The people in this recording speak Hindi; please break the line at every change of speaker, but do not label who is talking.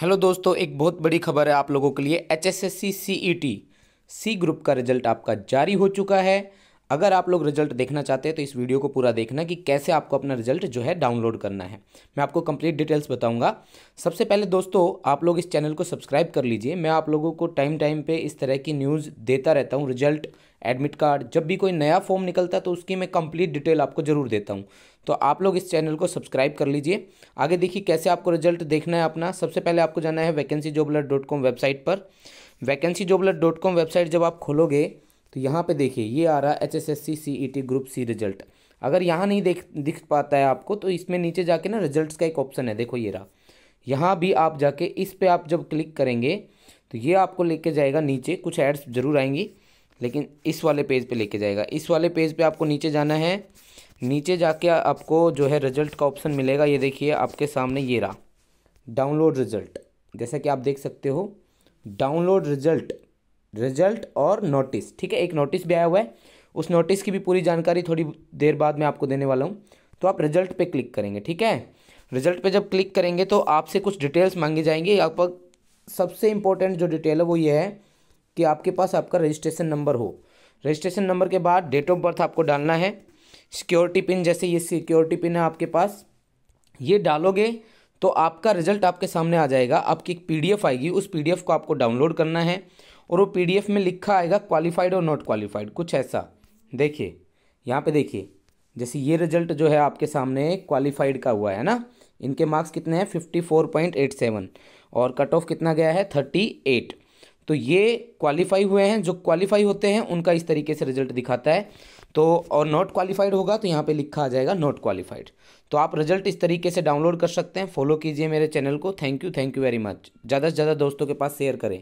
हेलो दोस्तों एक बहुत बड़ी खबर है आप लोगों के लिए H S S C C E T C group का रिजल्ट आपका जारी हो चुका है अगर आप लोग रिजल्ट देखना चाहते हैं तो इस वीडियो को पूरा देखना कि कैसे आपको अपना रिजल्ट जो है डाउनलोड करना है मैं आपको कंप्लीट डिटेल्स बताऊंगा सबसे पहले दोस्तों आप लोग इस चैनल को सब्सक्राइब कर लीजिए मैं आप लोगों को टाइम टाइम पे इस तरह की न्यूज़ देता रहता हूँ रिजल्ट एडमिट कार्ड जब भी कोई नया फॉर्म निकलता है तो उसकी मैं कंप्लीट डिटेल आपको ज़रूर देता हूँ तो आप लोग इस चैनल को सब्सक्राइब कर लीजिए आगे देखिए कैसे आपको रिजल्ट देखना है अपना सबसे पहले आपको जाना है वैकेंसी डॉट कॉम वेबसाइट पर वैकेंसी डॉट कॉम वेबसाइट जब आप खोलोगे तो यहाँ पर देखिए ये आ रहा है H S S C C E T group C result अगर यहाँ नहीं देख दिख पाता है आपको तो इसमें नीचे जाके ना रिजल्ट्स का एक ऑप्शन है देखो ये रहा यहाँ भी आप जाके इस पर आप जब क्लिक करेंगे तो ये आपको लेके जाएगा नीचे कुछ एड्स जरूर आएंगी लेकिन इस वाले पेज पे लेके जाएगा इस वाले पेज पे आपको नीचे जाना है नीचे जाके आपको जो है रिजल्ट का ऑप्शन मिलेगा ये देखिए आपके सामने ये रहा डाउनलोड रिजल्ट जैसा कि आप देख सकते हो डाउनलोड रिजल्ट रिजल्ट और नोटिस ठीक है एक नोटिस भी आया हुआ है उस नोटिस की भी पूरी जानकारी थोड़ी देर बाद मैं आपको देने वाला हूँ तो आप रिजल्ट पे क्लिक करेंगे ठीक है रिजल्ट पे जब क्लिक करेंगे तो आपसे कुछ डिटेल्स मांगी जाएंगे यहाँ पर सबसे इम्पोर्टेंट जो डिटेल है वो ये है कि आपके पास आपका रजिस्ट्रेशन नंबर हो रजिस्ट्रेशन नंबर के बाद डेट ऑफ बर्थ आपको डालना है सिक्योरिटी पिन जैसे ये सिक्योरिटी पिन है आपके पास ये डालोगे तो आपका रिजल्ट आपके सामने आ जाएगा आपकी एक पी आएगी उस पी को आपको डाउनलोड करना है और वो पी में लिखा आएगा क्वालिफाइड और नॉट क्वालिफाइड कुछ ऐसा देखिए यहाँ पे देखिए जैसे ये रिजल्ट जो है आपके सामने क्वालिफाइड का हुआ है ना इनके मार्क्स कितने हैं fifty four point eight seven और कट ऑफ कितना गया है थर्टी एट तो ये क्वालिफाई हुए हैं जो क्वालिफाई होते हैं उनका इस तरीके से रिजल्ट दिखाता है तो और नॉट क्वालिफाइड होगा तो यहाँ पे लिखा आ जाएगा नॉट क्वालिफाइड तो आप रिजल्ट इस तरीके से डाउनलोड कर सकते हैं फॉलो कीजिए मेरे चैनल को thank you thank you very much ज़्यादा से ज़्यादा दोस्तों के पास शेयर करें